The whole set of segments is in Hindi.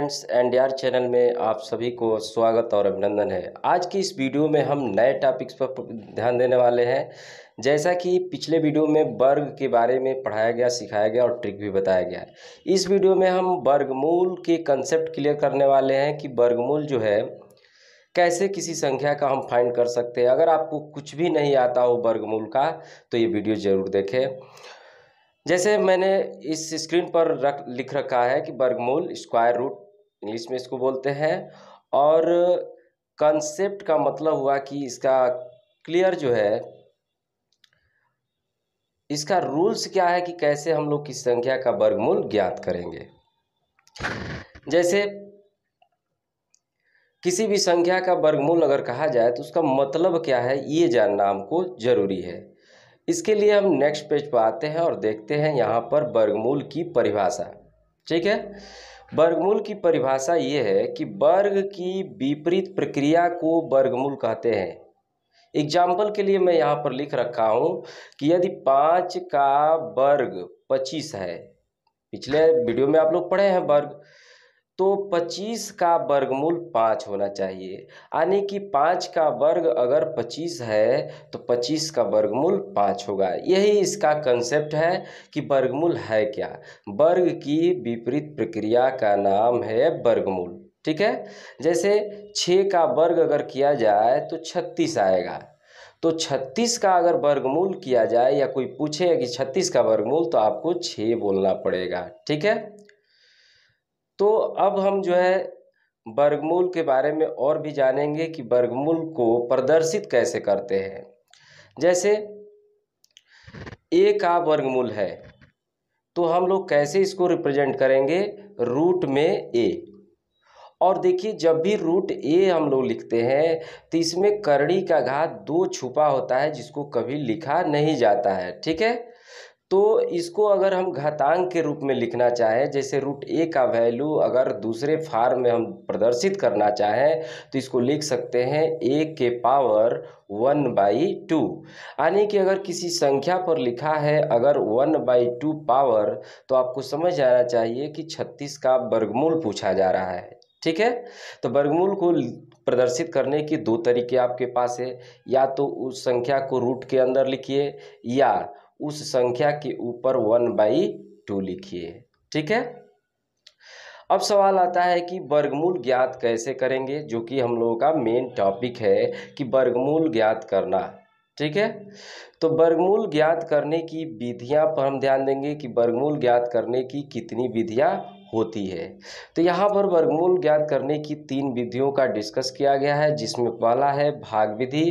फ्रेंड्स एन चैनल में आप सभी को स्वागत और अभिनंदन है आज की इस वीडियो में हम नए टॉपिक्स पर ध्यान देने वाले हैं जैसा कि पिछले वीडियो में वर्ग के बारे में पढ़ाया गया सिखाया गया और ट्रिक भी बताया गया है इस वीडियो में हम वर्गमूल के कंसेप्ट क्लियर करने वाले हैं कि वर्गमूल जो है कैसे किसी संख्या का हम फाइंड कर सकते हैं अगर आपको कुछ भी नहीं आता हो वर्गमूल का तो ये वीडियो ज़रूर देखें जैसे मैंने इस स्क्रीन पर रख लिख रखा है कि वर्गमूल स्क्वायर रूट इंग्लिश में इसको बोलते हैं और कंसेप्ट का मतलब हुआ कि इसका क्लियर जो है इसका रूल्स क्या है कि कैसे हम लोग की संख्या का वर्गमूल ज्ञात करेंगे जैसे किसी भी संख्या का वर्गमूल अगर कहा जाए तो उसका मतलब क्या है ये जानना हमको जरूरी है इसके लिए हम नेक्स्ट पेज पर आते हैं और देखते हैं यहाँ पर वर्गमूल की परिभाषा ठीक है वर्गमूल की परिभाषा ये है कि वर्ग की विपरीत प्रक्रिया को वर्गमूल कहते हैं एग्जाम्पल के लिए मैं यहाँ पर लिख रखा हूँ कि यदि पाँच का वर्ग पच्चीस है पिछले वीडियो में आप लोग पढ़े हैं वर्ग तो 25 का वर्गमूल पाँच होना चाहिए यानी कि पाँच का वर्ग अगर 25 है तो 25 का वर्गमूल पाँच होगा यही इसका कंसेप्ट है कि वर्गमूल है क्या वर्ग की विपरीत प्रक्रिया का नाम है वर्गमूल ठीक है जैसे छः का वर्ग अगर किया जाए तो छत्तीस आएगा तो 36 का अगर वर्गमूल किया जाए या कोई पूछे कि 36 का वर्गमूल तो आपको 6 बोलना पड़ेगा ठीक है तो अब हम जो है वर्गमूल के बारे में और भी जानेंगे कि वर्गमूल को प्रदर्शित कैसे करते हैं जैसे ए का वर्गमूल है तो हम लोग कैसे इसको रिप्रेजेंट करेंगे रूट में ए और देखिए जब भी रूट ए हम लोग लिखते हैं तो इसमें करड़ी का घात दो छुपा होता है जिसको कभी लिखा नहीं जाता है ठीक है तो इसको अगर हम घातांक के रूप में लिखना चाहें जैसे रूट ए का वैल्यू अगर दूसरे फार्म में हम प्रदर्शित करना चाहें तो इसको लिख सकते हैं ए के पावर वन बाई टू यानी कि अगर किसी संख्या पर लिखा है अगर वन बाई टू पावर तो आपको समझ आना चाहिए कि छत्तीस का वर्गमूल पूछा जा रहा है ठीक है तो वर्गमूल को प्रदर्शित करने के दो तरीके आपके पास है या तो उस संख्या को रूट के अंदर लिखिए या उस संख्या के ऊपर वन बाई टू लिखिए ठीक है अब सवाल आता है कि वर्गमूल ज्ञात कैसे करेंगे जो कि हम लोगों का मेन टॉपिक है कि वर्गमूल ज्ञात करना ठीक है तो वर्गमूल ज्ञात करने की विधियां पर हम ध्यान देंगे कि वर्गमूल ज्ञात करने की कितनी विधियां होती है तो यहाँ पर वर्गमूल ज्ञात करने की तीन विधियों का डिस्कस किया गया है जिसमें पहला है भाग विधि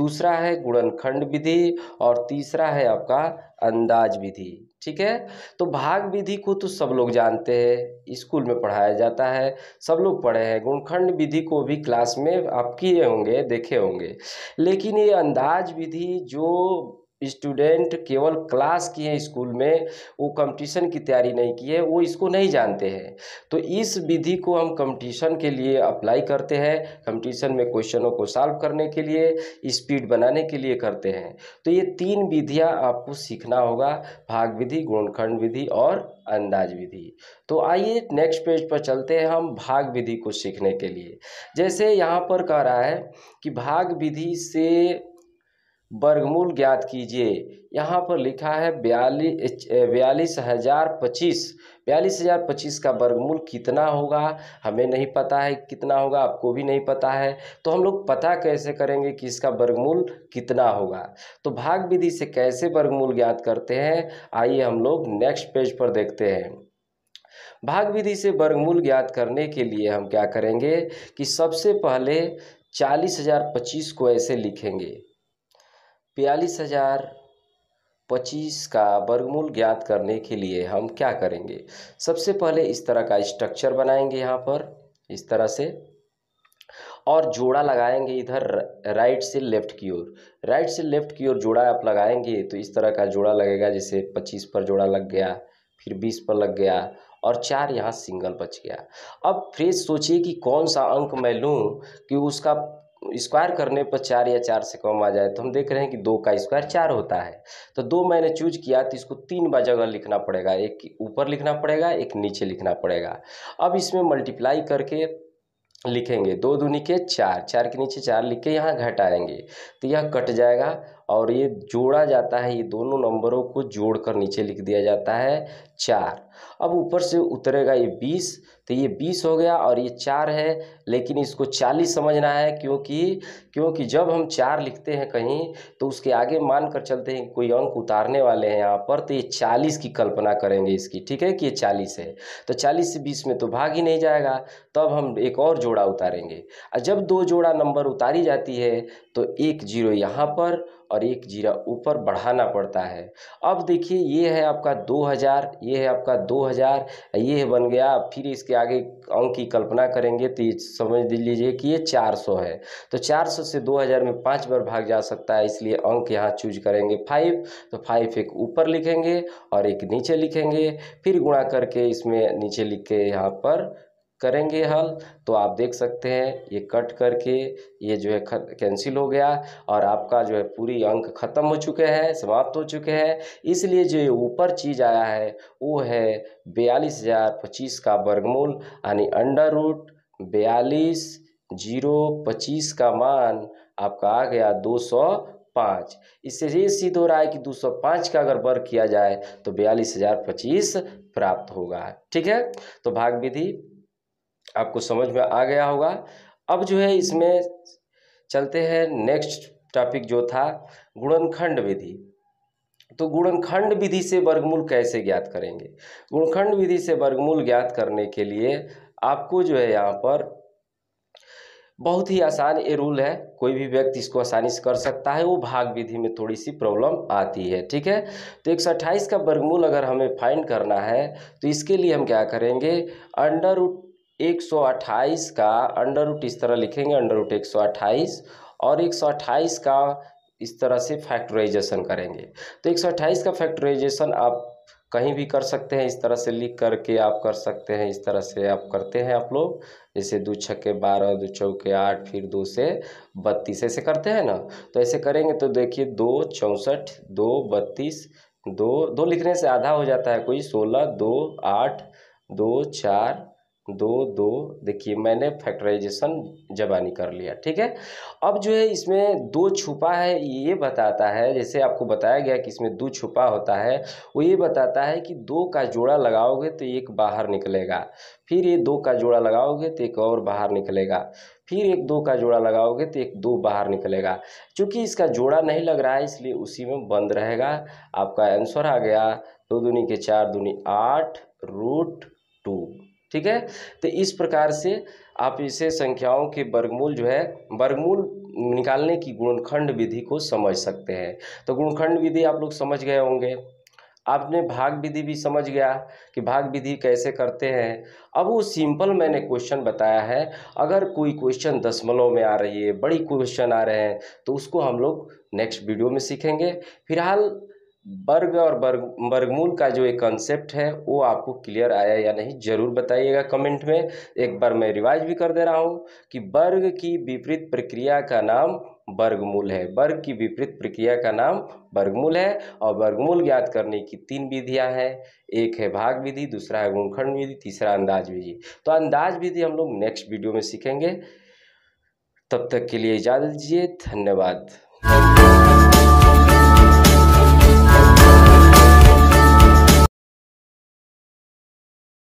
दूसरा है गुणनखंड विधि और तीसरा है आपका अंदाज विधि ठीक है तो भाग विधि को तो सब लोग जानते हैं स्कूल में पढ़ाया जाता है सब लोग पढ़े हैं गुणखंड विधि को भी क्लास में आप किए होंगे देखे होंगे लेकिन ये अंदाज विधि जो स्टूडेंट केवल क्लास की है स्कूल में वो कंपटीशन की तैयारी नहीं की है वो इसको नहीं जानते हैं तो इस विधि को हम कंपटीशन के लिए अप्लाई करते हैं कंपटीशन में क्वेश्चनों को सॉल्व करने के लिए स्पीड बनाने के लिए करते हैं तो ये तीन विधियाँ आपको सीखना होगा भाग विधि गुणखंड विधि और अंदाज विधि तो आइए नेक्स्ट पेज पर चलते हैं हम भाग विधि को सीखने के लिए जैसे यहाँ पर कह रहा है कि भाग विधि से वर्गमूल ज्ञात कीजिए यहाँ पर लिखा है बयालीस बयालीस हज़ार पच्चीस बयालीस हज़ार पच्चीस का वर्गमूल कितना होगा हमें नहीं पता है कितना होगा आपको भी नहीं पता है तो हम लोग पता कैसे करेंगे कि इसका वर्गमूल कितना होगा तो भाग विधि से कैसे वर्गमूल ज्ञात करते हैं आइए हम लोग नेक्स्ट पेज पर देखते हैं भाग विधि से वर्गमूल ज्ञात करने के लिए हम क्या करेंगे कि सबसे पहले चालीस हज़ार पच्चीस को ऐसे लिखेंगे बयालीस हज़ार पच्चीस का वर्गमूल ज्ञात करने के लिए हम क्या करेंगे सबसे पहले इस तरह का स्ट्रक्चर बनाएंगे यहाँ पर इस तरह से और जोड़ा लगाएंगे इधर राइट से लेफ्ट की ओर राइट से लेफ्ट की ओर जोड़ा आप लगाएंगे तो इस तरह का जोड़ा लगेगा जैसे पच्चीस पर जोड़ा लग गया फिर बीस पर लग गया और चार यहाँ सिंगल बच गया अब फ्रेज सोचिए कि कौन सा अंक मैं लूँ कि उसका स्क्वायर करने पर चार या चार से कम आ जाए तो हम देख रहे हैं कि दो का स्क्वायर चार होता है तो दो मैंने चूज किया तो इसको तीन बार जगह लिखना पड़ेगा एक ऊपर लिखना पड़ेगा एक नीचे लिखना पड़ेगा अब इसमें मल्टीप्लाई करके लिखेंगे दो दूनी के चार चार के नीचे चार लिख के यहाँ घटाएंगे तो यह कट जाएगा और ये जोड़ा जाता है ये दोनों नंबरों को जोड़कर नीचे लिख दिया जाता है चार अब ऊपर से उतरेगा ये बीस तो ये बीस हो गया और ये चार है लेकिन इसको चालीस समझना है क्योंकि क्योंकि जब हम चार लिखते हैं कहीं तो उसके आगे मान कर चलते हैं कोई अंक उतारने वाले हैं यहाँ पर तो ये चालीस की कल्पना करेंगे इसकी ठीक है कि ये चालीस है तो चालीस से बीस में तो भाग ही नहीं जाएगा तब तो हम एक और जोड़ा उतारेंगे और जब दो जोड़ा नंबर उतारी जाती है तो एक जीरो यहाँ पर और एक जीरा ऊपर बढ़ाना पड़ता है अब देखिए ये है आपका 2000 ये है आपका 2000 ये है बन गया फिर इसके आगे अंक की कल्पना करेंगे तो ये समझ लीजिए कि ये 400 है तो 400 से 2000 में पांच बार भाग जा सकता है इसलिए अंक यहाँ चूज करेंगे फाइव तो फाइव एक ऊपर लिखेंगे और एक नीचे लिखेंगे फिर गुणा करके इसमें नीचे लिख के यहाँ पर करेंगे हल तो आप देख सकते हैं ये कट करके ये जो है कैंसिल हो गया और आपका जो है पूरी अंक खत्म हो चुके हैं समाप्त हो चुके हैं इसलिए जो ऊपर चीज़ आया है वो है बयालीस हज़ार पच्चीस का वर्गमूल यानी अंडर रूट बयालीस जीरो पच्चीस का मान आपका आ गया दो सौ पाँच इससे ये सिद्ध हो रहा है कि दो सौ पाँच का अगर वर्ग किया जाए तो बयालीस हज़ार पच्चीस प्राप्त होगा ठीक है तो भाग विधि आपको समझ में आ गया होगा अब जो है इसमें चलते हैं नेक्स्ट टॉपिक जो था गुणनखंड विधि तो गुणनखंड विधि से वर्गमूल कैसे ज्ञात करेंगे गुणनखंड विधि से वर्गमूल ज्ञात करने के लिए आपको जो है यहाँ पर बहुत ही आसान ये रूल है कोई भी व्यक्ति इसको आसानी से कर सकता है वो भाग विधि में थोड़ी सी प्रॉब्लम आती है ठीक है तो एक का वर्गमूल अगर हमें फाइंड करना है तो इसके लिए हम क्या करेंगे अंडर रूट 128 का अंडर रूट इस तरह लिखेंगे अंडर रूट एक और 128 का इस तरह से फैक्टराइजेशन करेंगे तो 128 का फैक्टराइजेशन आप कहीं भी कर सकते हैं इस तरह से लिख करके आप कर सकते हैं इस तरह से आप करते हैं आप लोग जैसे दो छक्के बारह दो चौके आठ फिर दो से बत्तीस ऐसे करते हैं ना तो ऐसे करेंगे तो देखिए दो चौंसठ दो बत्तीस दो दो लिखने से आधा हो जाता है कोई सोलह दो आठ दो चार दो दो देखिए मैंने फैक्टराइजेशन जबानी कर लिया ठीक है अब जो है इसमें दो छुपा है ये बताता है जैसे आपको बताया गया कि इसमें दो छुपा होता है वो ये बताता है कि दो का जोड़ा लगाओगे तो एक बाहर निकलेगा फिर ये दो का जोड़ा लगाओगे तो एक और बाहर निकलेगा फिर एक दो का जोड़ा लगाओगे तो एक दो बाहर निकलेगा चूँकि इसका जोड़ा नहीं लग रहा है इसलिए उसी में बंद रहेगा आपका आंसर आ गया दो दूनी के चार दूनी आठ रूट टू ठीक है तो इस प्रकार से आप इसे संख्याओं के वर्गमूल जो है वर्गमूल निकालने की गुणखंड विधि को समझ सकते हैं तो गुणखंड विधि आप लोग समझ गए होंगे आपने भाग विधि भी समझ गया कि भाग विधि कैसे करते हैं अब वो सिंपल मैंने क्वेश्चन बताया है अगर कोई क्वेश्चन दशमलव में आ रही है बड़ी क्वेश्चन आ रहे हैं तो उसको हम लोग नेक्स्ट वीडियो में सीखेंगे फिलहाल वर्ग और वर्ग वर्गमूल का जो एक कंसेप्ट है वो आपको क्लियर आया या नहीं जरूर बताइएगा कमेंट में एक बार मैं रिवाइज भी कर दे रहा हूँ कि वर्ग की विपरीत प्रक्रिया का नाम वर्गमूल है वर्ग की विपरीत प्रक्रिया का नाम वर्गमूल है और वर्गमूल ज्ञात करने की तीन विधियां हैं एक है भाग विधि दूसरा है गुणखंड विधि तीसरा अंदाज विधि तो अंदाज विधि हम लोग नेक्स्ट वीडियो में सीखेंगे तब तक के लिए इजाज़त दीजिए धन्यवाद